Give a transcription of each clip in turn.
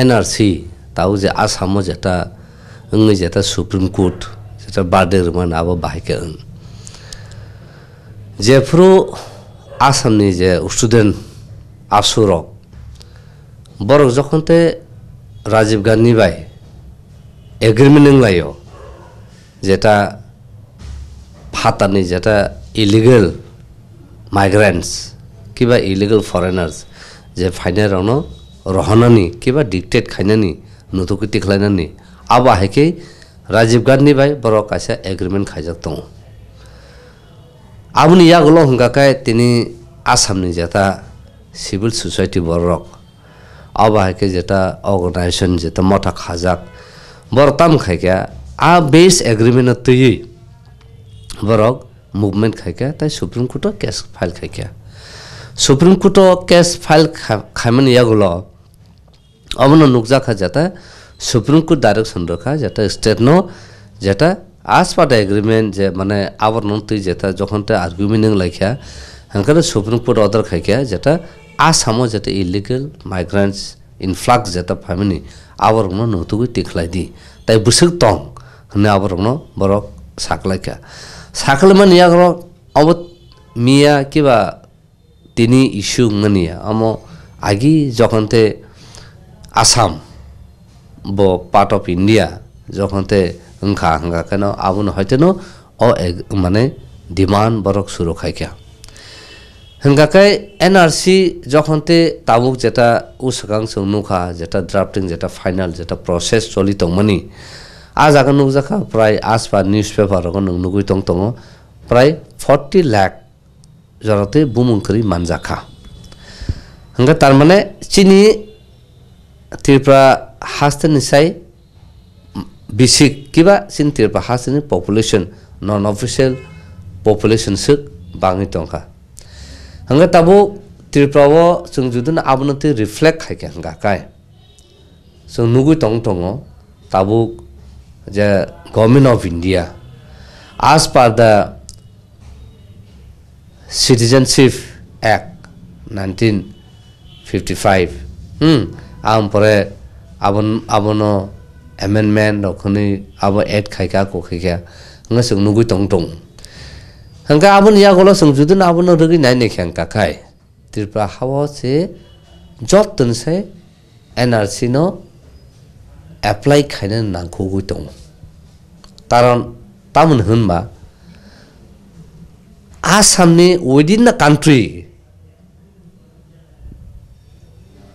NRC তাও যে আসামও যেটা যেটা সুপ্রিম কোর্ট যেটা বাদের মানে আবার বাহিকে যেফ্রু আসামনি যে স্টুডেন্ট আসুরক বরং যখন তে রাজীব গান্ধী বাই এগ্রিমেন্ট লাই যেটা ফাতানি যেটা ইলিগেল মাইগ্রেন্টস কিবা ইলিগেল ফরেনার্স যে ফাইনাল रहनानी के बा डिक्टेट खाइनानी नुतो की टिखलाइनानी अब आहे के राजीव गांधी भाई बरो कासा एग्रीमेंट खाइजक दो आबनी यागलो हंगाकाय तिनी आसामनि जेता सिभिल सोसाइटी बरक अब आहे के जेता ऑर्गेनाइजेशन जेता मथा खाजाक बरताम खाइका आ बेस एग्रीमेंट तुई बरक मुभमेन्ट खाइका ताइ सुप्रीम कोर्ट केस फाइल खाइका सुप्रीम कोर्ट केस फाइल खाइमन यागलो अब न नुक्जा खा जाता সুপ্রিম কোর্ট ডাইরেকশন রাখা যেটা স্টেট নো যেটা আজ পাটা এগ্রিমেন্ট যে মানে আবার নন্তি যেটা যখন আর্গুমেন্ট লাইখা হ্যাঁ সুপ্রিম কোর্ট অর্ডার খাইকা যেটা আসামও যেটা ইলিগেল মাইগ্রেন্টস ইনফ্লাক্স যেটা ফ্যামিলি আবার নতুকুই টিকলাই দি তাই বুসুক টং হনে আবার বরক সাকলাইকা সাকলে মানে ইয়াগর অব মিয়া কিবা তিনি ইস্যু মানিয়া আম আগে যখন তে আসাম ব পার্ট অফ ইন্ডিয়া যখন তে হংখা হাঙ্গা কেন আবন হয়তেন অ মানে ডিমান্ড বরক শুরু খাইকা হংকাকে এনআরসি যখন তে তামুক যেটা উসকাং সৌনুখা যেটা ড্রাফটিং যেটা ফাইনাল যেটা প্রসেস চলি তংমানি আজ আগে নুকজাখা প্রায় আসপা নিউজ পেপার নুগুই তো তঙ প্রায় ফর্টি লাখ জরাতে বুমুংকরি মানজাখা হ্যাঁ তার মানে চিনি তিৰ পৰা শাস্তি নিচাই বেছি কিবা চিন তিৰ শাস্তি পপুলেশ্যন নন অফিচিয়েল পপুলেশ্যন চুক বাঙি টংকা হাঙ্গে তাবো তিৰপৰাও চোন যদি আপোনাৰ ৰিফ্লেক্ট খাইকে হাঙা কাই চোন নুগুই টং টং তাবুক যে গভমেণ্ট অফ ইণ্ডিয়া আজ per the Citizenship Act nineteen fifty five ᱟᱢᱯᱚᱨᱮ ᱟᱵᱚᱱ ᱟᱵᱚᱱᱚ amendment khani abo add khai ka ko khai ka nga sung nugui tong tong hanga abon ya golo sung judun abon rugi nai ne khang ka khai tirpa hawa se jotun se nrc no apply khaina na ko gui tong karon tamun hun ba asamni within the country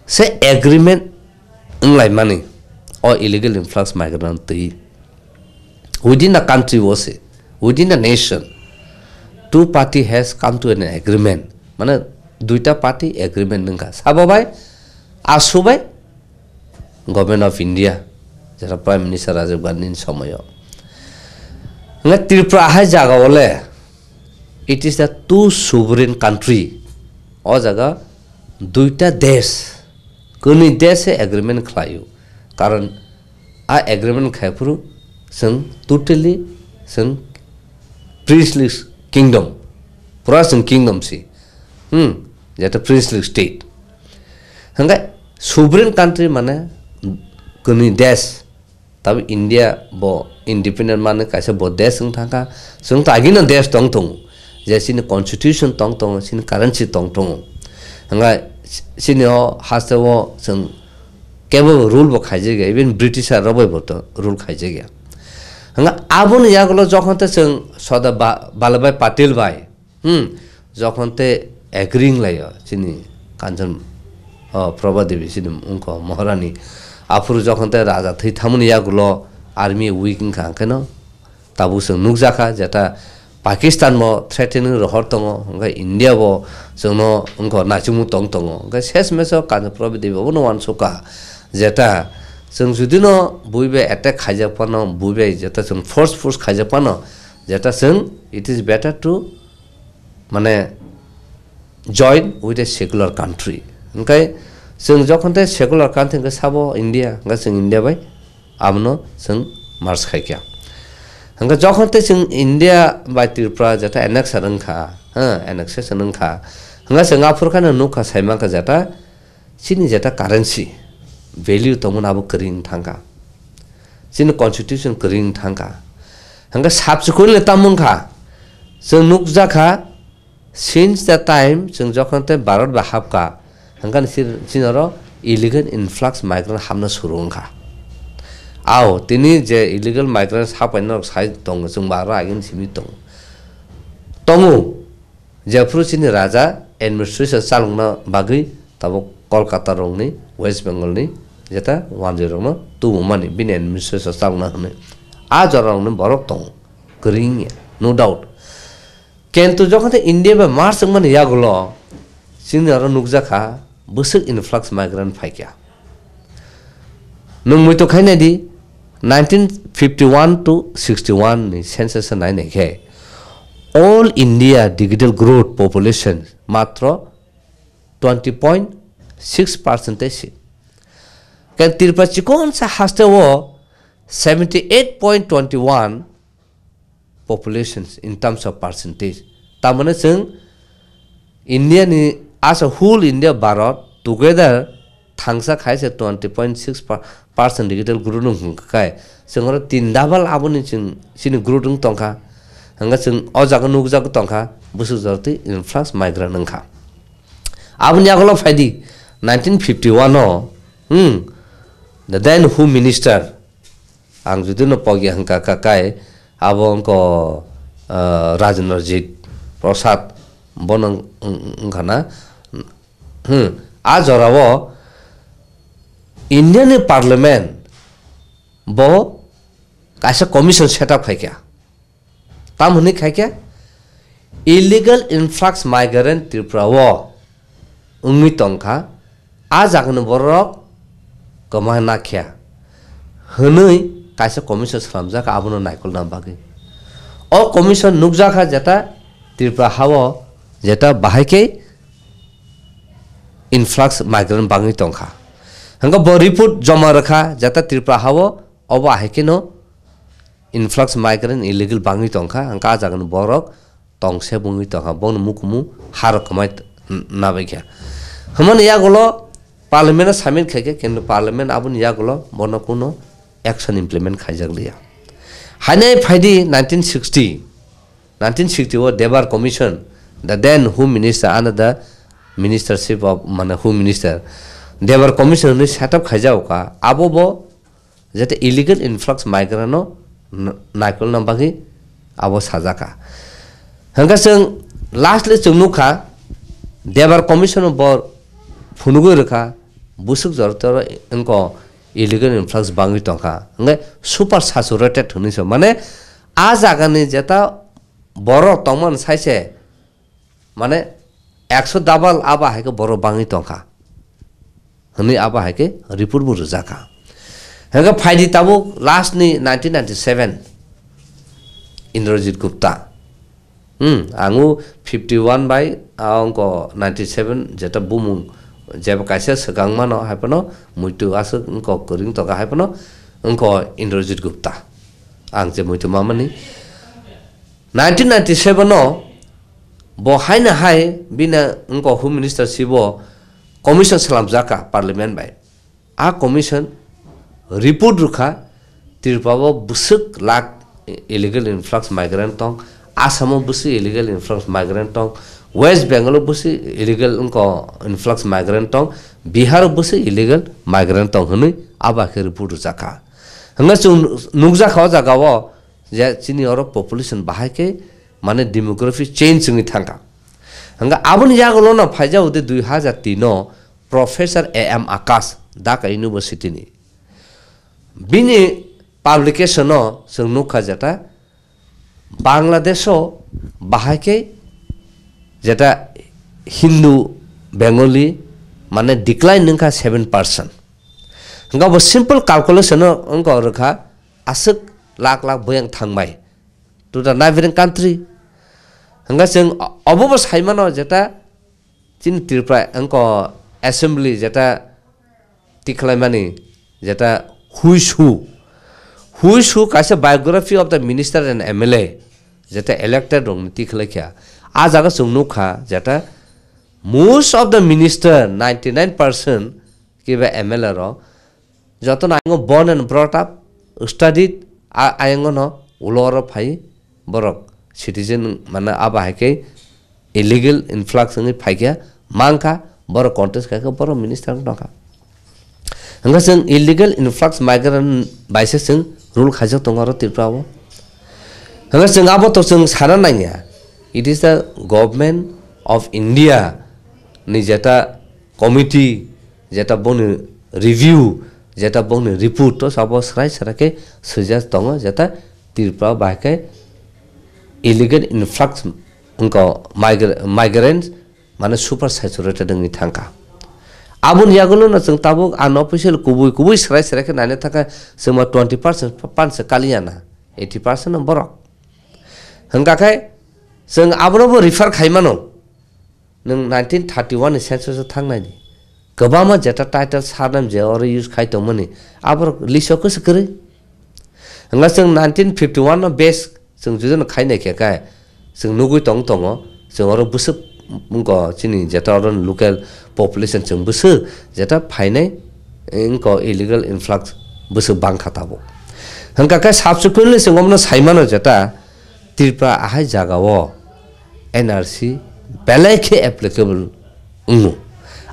sẽ agreement in like money or illegal influx migrant to within the country was it within the nation two party has come to an agreement মানে দুইটা party agreement नोंखा সাবাबाय আসুबाय government of India যারা prime minister Rajiv গান্ধীর সময় ত্রিপুরা আহাই জায়গা বলে it is the two sovereign country অ জায়গা দুইটা দেশ कोनी देसे एग्रीमेंट खायु कारण आ एग्रीमेंट खायफोरु जों टोटेलि जों प्रिंसलि किंगडम पूरा जों किंगडम सि हम्म, जैसे प्रिंसली स्टेट हंगा सुब्रीन कंट्री माने कोनी देश तब इंडिया बो इंडिपेंडेंट माने कैसे बो देश जों थाका जों तागिनो देश तंग दं जेसिनि कॉन्स्टिट्यूशन तंग तंग सिनि करेंसी तंग दं हंगा सिनियर हास्ते वो जों केवल रूल बो खाइजे गया इवन ब्रिटिशा रबै बोत रूल खाइजे गया हंगा आबुन यागलो जखनते जों सदा बा, बालाबाय पाटिल बाय हम जखनते एग्रिं लायो सिनि कांचन प्रभा देवी सिनि उनको महारानी आफुरु जखनते राजा थै थामुन यागलो आर्मी उइकिं खांखेन ताबु जों नुक जाखा जेटा পাকিস্তান ম থ্ৰেটেনিং ৰহৰ তঙ ইণ্ডিয়া ব জন নাচিমু টং টঙ শেষ মেছ কানপ্ৰবিদি বাবু নোৱান চোকা যেতা যোন যদি ন বুইবে এটে খাই যাপান বুইবে যেতা যোন ফৰ্চ ফৰ্চ খাই যাপান যেতা যোন ইট ইজ বেটাৰ টু মানে join with a secular country এনেকৈ যোন যখনতে চেকুলাৰ কাণ্ট্ৰি চাব ইণ্ডিয়া যোন ইণ্ডিয়া বাই আমন যোন মাৰ্চ খাইকীয়া हंगा जख ते इंडिया बाय त्रिपुरा जाता एनक सरंखा हाँ एनक से सरंखा हंगा सिंगापुर का नुखा सैमा का जाता सिनी जाता करेंसी वैल्यू तमन अब करीन थांगा सिनी कॉन्स्टिट्यूशन करीन थांगा हंगा साफ सुखुन लेता मुंखा जों नुक जाखा सिंस द टाइम जों जखन ते भारत बाहाबका हंगा सिन सिनरो इलिगेल इनफ्लाक्स माइग्रेंट हामना सुरुंखा Aau tini je illegal migrants hapa inok sai tong sung bara agin simi tong. Tongu je prusi ni raja administration salung na bagui, tabo kolkata rong ni west bengal ni jeta wanje rong na tu mumani bin administration salung na hane. A jara rong borok tong kering ya no doubt. Kento jokan te india be mar mani ya gulo sing ni ara nuk zaka busuk influx migrant faikia. Nung mui to kainedi 1951 to 61 ni census nai nekhe all india digital growth population matro 20.6 percentage kan tirpa chikon sa haste wo 78.21 populations in terms of percentage tamane sing india ni as a whole india bharat together থাংসা খাইছে twenty point six percent digital গ্ৰু দং হুংকাই जोंहर तिनदाबाल आबोनि जों सिनि ग्रुदों टंखा हांगा जों अजागो नुगजागो टंखा बोसोर जरते इनफ्लास माइग्रा नोंखा आबोनि आगोलाव फायदि नाइनटिन फिफ्टि वानाव हुम दा देन हु मिनिस्टार आं जुदि न पगि हांखा काकाय आबो अंक राजेन्द्र जित प्रसाद बन ओंखाना हुम आ जराव इंडियन पार्लियामेंट वो कैसा कमीशन सेटअप है क्या ताम होने क्या क्या इलीगल इनफ्लक्स माइग्रेंट त्रिपुरा वो उम्मीद तंखा आज आगन बरक कमा ना क्या हनै কাইছে কমিশন সামজাক আবনো নাইকল নামবাগে অ কমিশন নুকজাখা যেটা ত্রিপুরা হাব যেটা বাহাইকে ইনফ্লাক্স মাইগ্রেন্ট বাঙি টংখা हमको ब रिपोर्ट जमा रखा जाता त्रिपुरा हाव अब आहे कि नो इनफ्लक्स माइग्रेन इलिगल बांगी तंखा हमका जागन बरक तंगसे बुंगी तंखा बन मु हार कमाय नाबे क्या हमन या गोलो पार्लियामेंट शामिल खेके किंतु पार्लियामेंट अब या गोलो बन कुनो एक्शन इम्प्लीमेंट जग लिया हाने फाइदी 1960 1961 देवार commission the then home minister under the ministership of home minister There were commission ni set up khaijao ka abo bo jate illegal influx migrant no naikol namba ki abo sajaka hanga sung lastly chung nukha there were commission bor funugo rekha busuk jortor enko illegal influx বাঙি টঙ্কা হ্যাঁ super saturated হইছ মানে আ জায়গানি যেটা বড় তমন সাইছে মানে একশো double আবা হাইকে বড় বাঙি টঙ্কা हमें अब है के रिपोर्ट बुर जाका हंगा फाइदी तबो लास्ट ने 1997 इंद्रजीत गुप्ता হুম আঙু ফিফটি ওয়ান বাই অঙ্ক নাইনটি সেভেন যেটা বুমু যেব কাছে সকাংমান হাইপন মৈতু আস অঙ্ক করিং তকা হাইপন অঙ্ক ইন্দ্রজিৎ গুপ্তা আং যে মৈতু মামানি নাইনটিন নাইনটি সেভেন বহাইনো হাই বিনা অঙ্ক হোম মিনিস্টার শিব कमिसन सलाम जाका पारलिमेन्ट भए कमिसन रिपोर्ट रुखा त्रिपुवा बुसुक लाख इलिगल माइग्रेन्ट तङ आसाम बुसी इलिगल इन्फ्लक्स माइग्रेन्ट तङ वेस्ट बङ्गाल बुसी इलिगल इन्फ्लक्स माइग्रेन्ट तङ बिहार बुसी इलिगल तङ दुई आबाखे रिपोर्ट रुजा हुन चौ नुजाख जागाउने र पपुलेसन बाहेकै माने डेमोग्राफी चेन्ज चिनी थाङ्का হাঙ্গা আবুনি জাগলো না ফাইজা উদে দুই হাজার তিন professor A M Akash Dhaka university বিনি পাবলিকেশন সুখা যেটা বাংলাদেশ বাহাইকে যেটা হিন্দু বেঙ্গলি মানে ডিক্লাইন নখা সেভেন পার্সেন্ট গাব সিম্পল কালকুলেশন অঙ্ক রেখা আসুক লাখ লাখ বয়ং থাকবাই টু দ্য নাইবেরিং কান্ট্রি হঙ্গা যেন অবব সাইমানো যেটা চিন ত্রিপ্রায় অঙ্ক অ্যাসেম্বলি যেটা টিখলাইমানি যেটা হুইস হু হুইস হু কাছে biography of the minister and M L A যেটা ইলেক্টেড রং টিখলাইখিয়া আ জায়গা চৌনুখা যেটা most of the minister ninety nine percent কিংবা এম এল এর যত আইঙ্গ born and brought up studied আইঙ্গ ন উলর ফাই বরক সিটিজেন মানে আব হাইকে ইলিগেল ইনফ্লাক্স ফাইকা মাংখা বড় কন্টেস্ট খাইকা বড় মিনিস্টার নাকা হঙ্গা যেন ইলিগেল ইনফ্লাক্স মাইগ্রেন বাইসে যেন রুল খাইজ দর তিরপাব হঙ্গা যেন আবো তো যেন সানা নাইয়া it is the government of India নি যেটা কমিটি যেটা বনে রিভিউ যেটা বনে রিপোর্ট সব স্রাই সারাকে সুজাস দঙ যেটা তিরপাও বাহাকে इलिगेट इनफ्लक्स उनको माइग्रेन्स मान सुपर सैचुरेटेड थका आबुन यागुलो ना जों ताबो आन अफिसियल कुबुय कुबुय सराय सराय के नाने थाका जोंबा ट्वेंटी पार्सेंट पानसे कालियाना एटी पार्सेंट बरक रिफार खायमानो नाइनटीन नाइनटिन थार्टि वान सेन्सुरिसो थांनायनि गोबामा जेटा टाइटल नाम जे और यूज खायदोंमोन आबर लिस्टआव गोसो गोरै होनगा जों nineteen fifty one best sung zhu zhen kai ne kia kai sung nu gui tong tong o sung oro busu mung ko chin ni jeta oron local population sung busu jeta pai ne ing ko illegal influx busu bang kata bo hang kai sab su kun le sung omno sai mano jeta tirpa ahai jaga wo nrc belai ke applicable ungu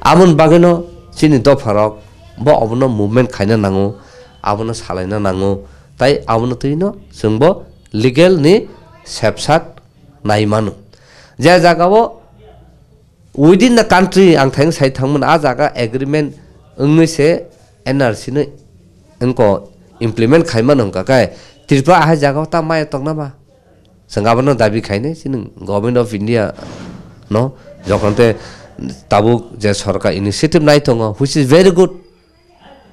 amun bagano chin ni do farok bo omno movement kai na nangu amun salai na nangu tai amun tuino sung bo লিগেলনি সেবসাক নাইমানো যে জায়গাও within the country আং থাইং সাই থামন আ জায়গা এগ্রিমেন্ট অংসে এনআরসি অঙ্ক ইমপ্লিমেন্ট খাইমান অঙ্কাকায় ত্রিপুরা আহাই জায়গাও তা মায় তক নামা সঙ্গাবানো দাবি খাইনে সিন গভর্নমেন্ট অফ ইন্ডিয়া ন যখন তাবুক যে সরকার ইনিশিয়েটিভ নাই তঙ হুইচ ইজ ভেরি গুড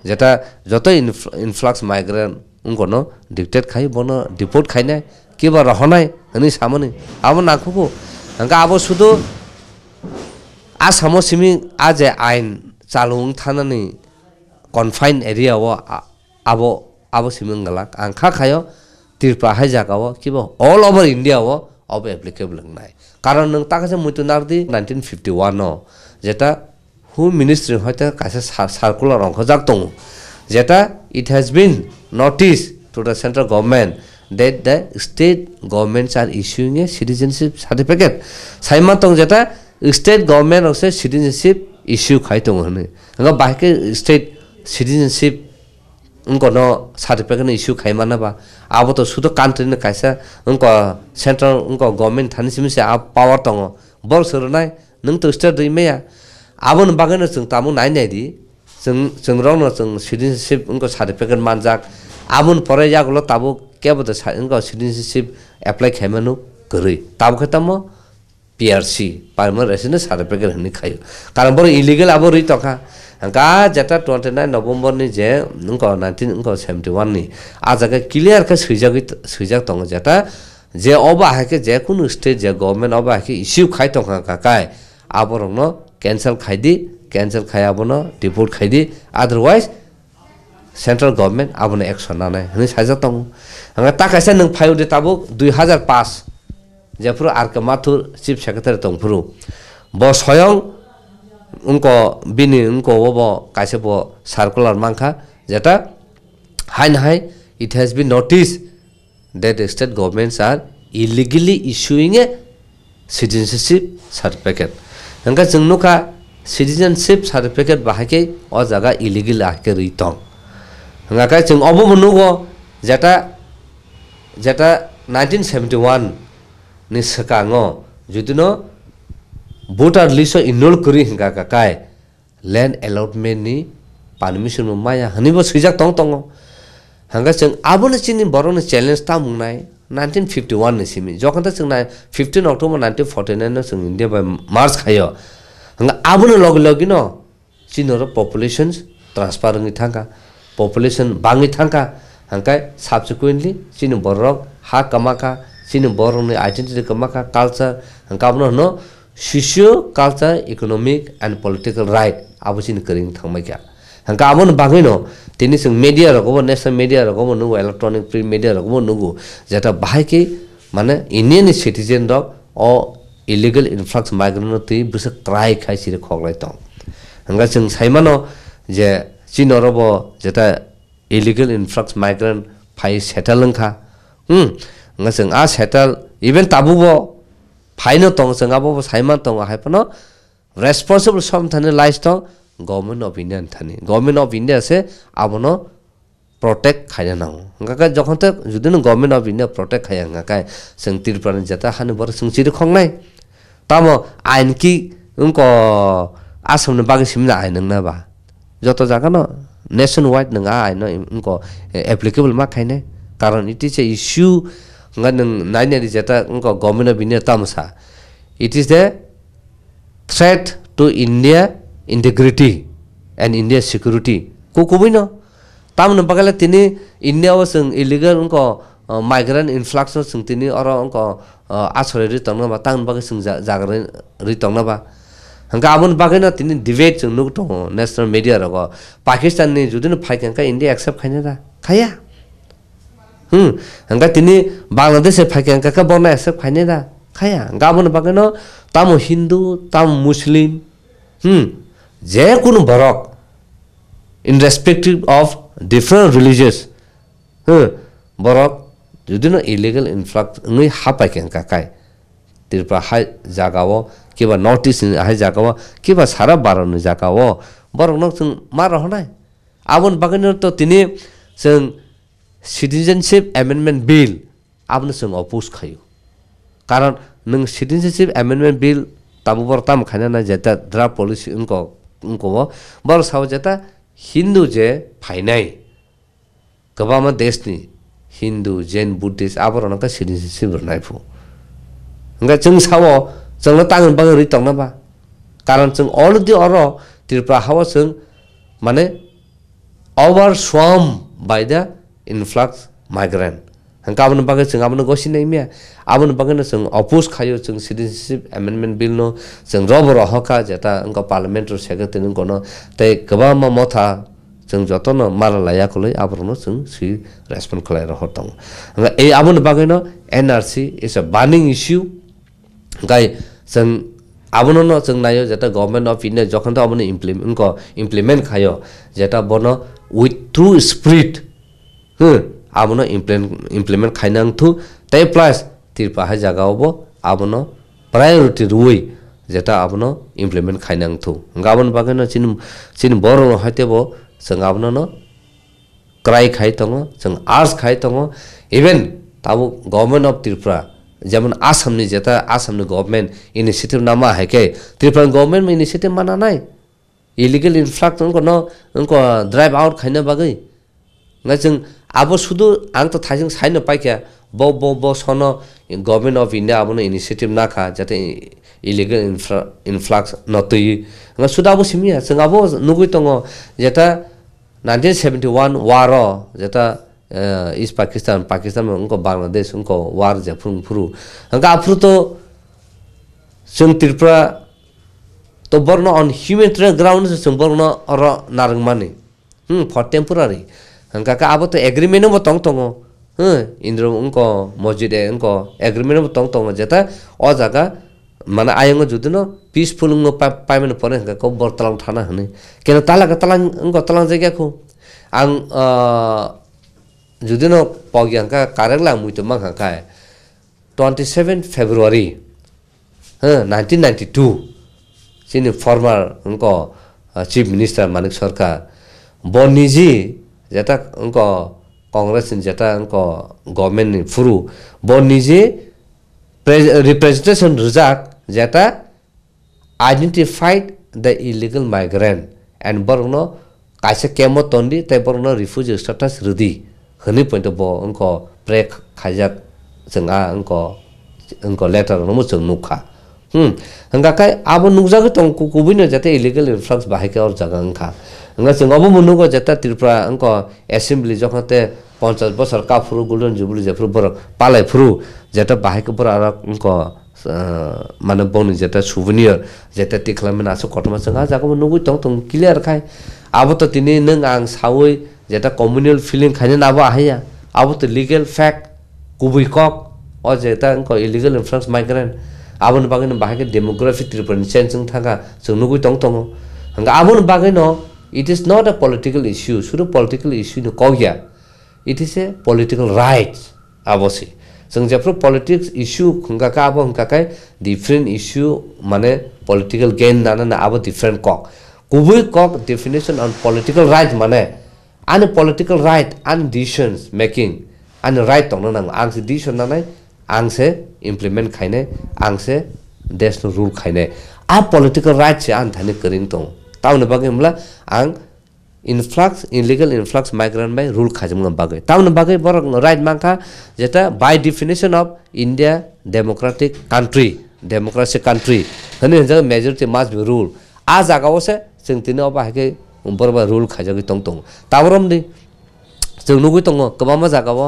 যেটা যত ইনফ্লাক্স মাইগ্রেন্ট ଙ୍କନ ଡିକ୍ଟେଟ୍ ଖାଇ ବନ ଡିପୋର୍ଟ ଖାଇ ନାହିଁ କିମ୍ବା ରହ ନାହିଁ ହେନି ସାମନି ଆମ ନାକୁକୁ ତାଙ୍କ ଆବ ଶୁଦ୍ଧ ଆ ସାମ ସିମି ଆ ଯେ ଆଇନ ଚାଲୁ ଥାନି କନଫାଇନ୍ ଏରିଆ ହବ ଆବ ଆବ ସିମି ଗଲା ଆଙ୍ଖା ଖାଇବ ତିର୍ପା ହାଇ ଜାଗା ହବ କିମ୍ବା ଅଲ୍ ଓଭର୍ ଇଣ୍ଡିଆ ହବ ଅବ ଆପ୍ଲିକେବଲ୍ ନାହିଁ କାରଣ ତାଙ୍କ ସେ ମୃତ୍ୟୁ ନାର ଦି ନାଇଣ୍ଟିନ୍ ଫିଫ୍ଟି ୱାନ ଯେଟା ହୁ ମିନିଷ୍ଟ୍ରି ହଁ ସେ ସାର୍କୁଲର୍ ଅଙ୍କ ଜାଗତ Jeta, it has been noticed to the central government that the state governments are issuing a citizenship certificate. Saima tong jeta state government also citizenship issue khai tong hone. Nga bahke state citizenship उनको certificate issue खाइमाना बा अब तो शुद्ध country ने खासा उनको central उनको गवर्नमेंट थानी सिम से आप पावर दङ बर सोरनाय नों तो स्टेट रिमेया अब बागन जों तामो नायनाय दि जों जों रौनो जों सिटिजेनशिप उनको सर्टिफिकेट मानजाक आमुन फरायजागलो ताबो केबो त उनको सिटिजेनशिप एप्लाई खेमानु गरै ताबो खतम পিআরসি পারমার রেসিনে সার্টিফিকেট হনি খাই কারণ বড় ইলিগেল আবো রি তখা গা যেটা টোয়েন্টি নাইন নভেম্বর নি যে উনক নাইনটিন উনক সেভেন্টি ওয়ান নি আজাকে ক্লিয়ার কে সুইজাগ সুইজাগ তঙ্গ যেটা যে অবা হাকে যে কোনো স্টেট যে গভর্নমেন্ট অবা হাকে ইস্যু খাই তঙ্কা কাকায় আবরং ক্যান্সেল খাই দি ಕ್ಯಾನ್ಸಲ್ ಖಾಯ್ ಆಬೋನ ಡಿಪೋರ್ಟ್ ಖಾಯ್ದಿ ಅದರ್ವೈಸ್ सेंट्रल गवर्नमेंट आबने एक्शन आने हमें साजा तंग हमें ताक ऐसे नंग फायु दे ताबो 2005 जयपुर आर्क माथुर चीफ सेक्रेटरी तंगपुरु बो स्वयं उनको बिनि उनको वो बो कैसे बो सर्कुलर मांगा जेटा हाई हाई it has been notice that state governments are illegally issuing a citizenship certificate हमें जोनुखा সিটিজেনশিপ সার্টিফিকেট বাহাকে অ জায়গা ইলিগেল আহকে রইতং হাঙ্গাকাই চিং অব মনুগ যেটা যেটা নাইনটিন সেভেন্টি ওয়ান নি সকাঙ যদিন ভোটার লিস্ট ইনরোল করি হাঙ্গাকাকাই ল্যান্ড এলটমেন্ট নি পারমিশন মায়া হানিব সুইজাক তং তং হাঙ্গা চিং আবনে চিনি বড়নে চ্যালেঞ্জ তা মুনাই নাইনটিন ফিফটি ওয়ান সিমি যখন তা চিং fifteen October nineteen forty nine চিং ইন্ডিয়া বাই মার্চ খাইয় हाँ आप लग लगी न चिन्ह रपुलेसन ट्रांसफार था पपुलेसन बांगे था हाँ क्या साफ बर रक हा कमाका का बर रोक आइडेन्टिटी कमाका कल्चर कालचर न socio culture economic and political right अब चिन्ह करें था क्या हाँ का अब बांगे न तीन सिंह मीडिया रखो नेशनल मीडिया रखो नुगो इलेक्ट्रोनिक प्रिंट मीडिया रखो नुगो जैसे बाहे कि मानने इंडियन सीटिजेन रक अ illegal influx migrant tui bisa try khai sire khoglai tong hanga chung saimano je chin orobo jeta illegal influx migrant phai settle kha hm hanga chung a settle even tabu bo phai no tong chung abo saiman tong hai pano responsible some thane lies tong government of india thane government of india se abono protect khaya na nga ka jokhon te judin government of india protect khaya nga ka sing tirpan jata han bor sing sir khong nai tamo ain ki unko asam ne bagi simna ain na ba joto jaga no nation wide nga ain no unko applicable ma khai ne karon it is a issue nga nang nine ni jata unko government of india tamsa it is the threat to india integrity and india security ko kubino tam no pakala tini india wa sung illegal unko migrant influx wa sung tini oro unko asore ri tongna ba tang bagai sung jagare ri tongna ba hanga amun bagai na tini debate sung nu to national media ra ko pakistan ni judin no phai ka india accept khaina da khaya hm hanga tini bangladesh e phai ka ka bona accept khaina da khaya hanga amun bagai no tam hindu tam muslim hm je কোনো barak in respect of different religious huh borok judino illegal influx ngui hapai ken kakai tirpa hai jagao kiba notice hai jagao kiba sara baron jagao borok nok chung mar honai abon bagani to tini chung citizenship amendment bill abne chung oppose khayu কারণ নং citizenship amendment bill তাবু বর তাম খানা না যেটা draft policy উনকো উনকো বর Sao যেটা हिन्दू जे फाइनाइ गोबामा देशनी हिन्दू जैन बुद्धिस्ट आबरणको सिरिसिबुनाइफु नङा जों साव जों ला तांग बङ रि तंग कारण जों अल दि अर त्रिपा हाव जों माने over swamp by the influx migrant han ka abun baga chung abun gosi nei me abun baga na chung opus khayo chung citizenship amendment bill no chung robor hoka jeta angka parliament ro sega tin ko no te kaba ma motha chung joto no mara laya ko lei abun no chung si respond khlai ro hotong anga e abun baga no nrc is a burning issue gai chung আবন চং নাই যেটা government of India যখন তো আপনি implement implement খায় যেটা বন উইথ থ্রু স্পিরিট হুম আমনো ইমপ্লিমেন্ট খাইনাংথু তাই প্লাস তিরপাহাই জাগাওবো আমনো প্রায়োরিটি রুই যেটা আপনো ইমপ্লিমেন্ট খাইনাংথু গাবন বাগান চিন চিন বড় হয়তেবো जों आपनो ক্রাই খাই তঙ जों আর্টস খাই তঙ ইভেন তাবো গভর্নমেন্ট অফ ত্রিপুরা যেমন আসামনি যেটা আসামনি গভর্নমেন্ট ইনিশিয়েটিভ নামা হাইকে ত্রিপুরা গভর্নমেন্ট ইনিশিয়েটিভ মানা নাই ইলিগেল ইনফ্রাক্ট কোনো দ্রাইভ আউট খাইনা বাকি जों अब सुधु आङ त थाहाजिङ छैन पाइक्या ब ब बसन गभर्मेन्ट अफ इन्डिया अब न इनिसिएटिभ नाखा जाते इलिगल इन्फ्रा इन्फ्लाक्स नतै सुधा अब सिमिया सिङ अब नगुइ तङ जता नाइन्टिन सेभेन्टी वान वार जता इस्ट पाकिस्तान पाकिस्तान उनको बङ्गलादेश उनको वार झ्याफुङ फुरु हङ्का आफ्नो त सिङ त्रिपुरा त वर्ण अन ह्युमेन ग्राउन्ड सिङ वर्ण र नारङमा नै फर टेम्पोररी हाँ अब तो एग्रीमेंट बो तंग तंगो हाँ इंद्र उनको मस्जिद है उनको एग्रीमेंट बो तंग तंगो जेता और जगह माना आयेंगे जो दिनो पीसफुल उनको पायमेंट पड़े हैं कब बर्तलांग थाना हने के ताला का तलांग उनको तलांग जगह को अं जो दिनो पौगी हाँ का कार्यलय मुझे तो मांग का है 27 फरवरी हाँ 1992 सिने फॉर्मर उनको चीफ मिनिस्टर मानिक सरकार बनिजी যেটা অঙ্ক কংগ্রেস যেটা অঙ্ক গভর্নমেন্ট ফুরু ব নিজে রিপ্রেজেন্টেশন রিজাক যেটা identified the illegal migrant and বরং কাছে কেম তন্দি তাই বরং রিফিউজ স্ট্যাটাস রুদি হনি পয়েন্ট ব অঙ্ক প্রেক খাইজাক जोंहा आंखौ आंखौ लेटारावनो मोजां नुखा होम होनगाखाय आबो नुजागो दं गुबैनो जाहाथे इलिगेल इनफ्लाक्स बाहायखौ जागोन होनखा nga ching obo munu go jeta tirpra angko assembly বছর কা গোল্ডেন জুবলি জে ফ্রু পালাই ফ্রু যেটা বাহিক পর আর angko মানে বনি যেটা সুভনিয়র যেটা টিখলামেন আছে কটমা চঙ্গা যাকে নুগুই তো ক্লিয়ার খাই আবো তো তিনি নং আং সাউই যেটা কমিউনিয়াল ফিলিং খাইনে আবো আহিয়া আবো তো লিগেল ফ্যাক্ট কুবুই কক ও যেটা angko illegal influence migrant আবন বাগে বাহিকে ডেমোগ্রাফি ত্রিপুরা চেঞ্জ থাকা চং নুগুই তং তং হাঙ্গা বাগে It is not a political issue. Suru political issue no kogya. It is a political right. Abosi. संजफ्रो पॉलिटिक्स इश्यू हुंका का अब हुंका काय डिफरेंट इश्यू माने पॉलिटिकल गेन दाना ना अब डिफरेंट कॉक कुबुई कॉक डेफिनेशन ऑन पॉलिटिकल राइट माने आन पॉलिटिकल राइट आन डिसिशंस मेकिंग आन राइट तंगनो नांग आं से डिसिशन नानै आं से इम्प्लीमेंट खाइने आं से देश रूल खाइने आ पॉलिटिकल राइट से आन थाने करिन तंग टाउन बागे हमला आं influx illegal influx migrant by rule खाजमनो बागे टाउन बागे बर राइट मांखा जेटा by definition of India democratic country democracy country हने हजा मेजॉरिटी मास बी रूल आ जागावसे जों तिनो बाहायके बरबा रूल खाजागि तंग तंग दे जों नुगै तंग गोबामा जागावो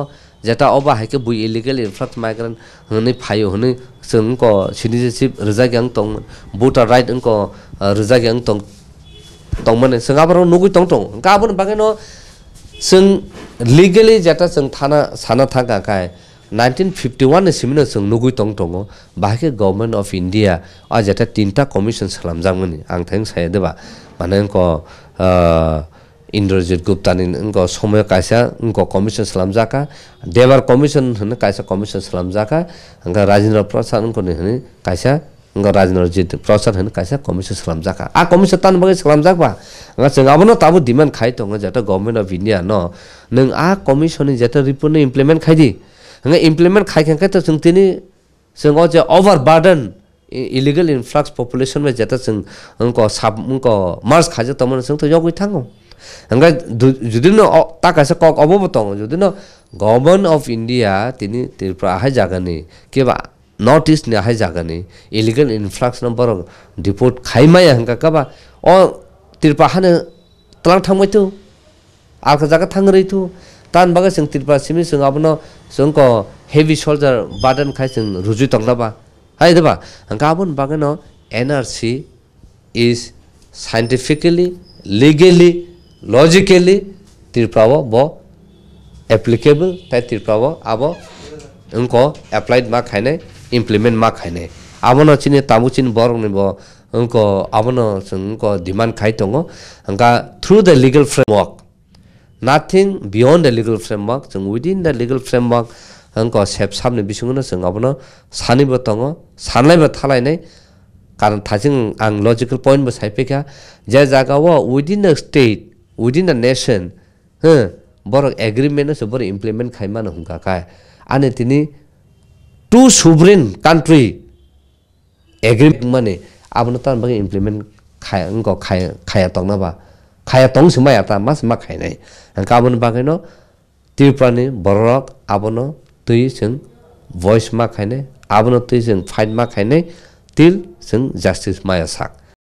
जेटा अबा हाइके बुई इलिगेल इनफ्लक्स माइग्रेंट हने फायो हने जों को सिटिजेनशिप रोजागि गंग तंग भोटार राइट अंक रोजागि गंग तंग দমনে সঙ্গাবার নগুই টং টং গাবন বাকে ন সং লিগেলি যেটা সং থানা সানা থাকা কায় নাইনটিন ফিফটি ওয়ান সিমিন সং নগুই টং টং বাহাকে গভর্নমেন্ট অফ ইন্ডিয়া আ যেটা তিনটা কমিশন সালামজামনি আং থাইং সায়া দেবা মানে ক ইন্দ্রজিৎ গুপ্তানি সময় কাইসা কমিশন সালামজাকা দেবার কমিশন হন কাইসা কমিশন সালামজাকা রাজেন্দ্র প্রসাদ কাইসা nga rajnar jid prasar hen kaisa commission slamjak a commission tan bagi slamjak ba nga cheng abono tabu diman khai to nga jata government of india no neng a commission ni jata report ni implement khai di nga implement khai khan ka to chung tini cheng o je overburden illegal influx population me jata cheng ko sab ko mars khaja tamon cheng to yogui thango nga যদি ন তা কাছে cock অববত যদি ন government of India তিনি তীর আহে জাগানি কিবা नॉर्थ ईस्ट ने हाय जागाने इलिगल इनफ्लाक्स नंबर डिपोर्ट खाइमाय हंका कबा और तिरपाहान तलां थांबाय तू आखा जागा थां रही तू तान बागा जों तिरपा सिमि जों आबनो जोंखौ हेभि सोल्जार बादन खाय जों रुजु तंलाबा हाय देबा हंका आबन बागानो NRC is scientifically legally logically तिरपाव बो एप्लीकेबल ताय तिरपाव आबो उनको अप्लाइड मा खायनाय इम्प्लिमेन्ट मा खाइने आब न चिने तामु चिन बर उनको आब न उनको धिमान खाइ हङ्का through the legal framework nothing beyond the legal framework जुन विदिन द लिगल फ्रेमवर्क हङ्क सेप सामने बिसुङ न जुन आब न सानि ब तङ सानलाई थालाइ नै कारण थाजिङ आं लजिकल पॉइंट ब साइपेका जे जागा व within the state within the nation ह बर एग्रीमेन्ट सो बर इम्प्लिमेन्ट खाइ मान हङ्का काय आनि तिनी टु सुब्रेन कान्ट्री एग्रिमेन्ट माने अब न तान बगे इम्प्लिमेन्ट खाया ग खाया खाया तंग न बा खाया तंग छ मा त मास मा खाय अन काबन बगे न तिरपानी बररक अब न तुई छन भ्वाइस मा खाय नै अब न तुई छन फाइट मा खाय नै तिल छन जस्टिस मा यासक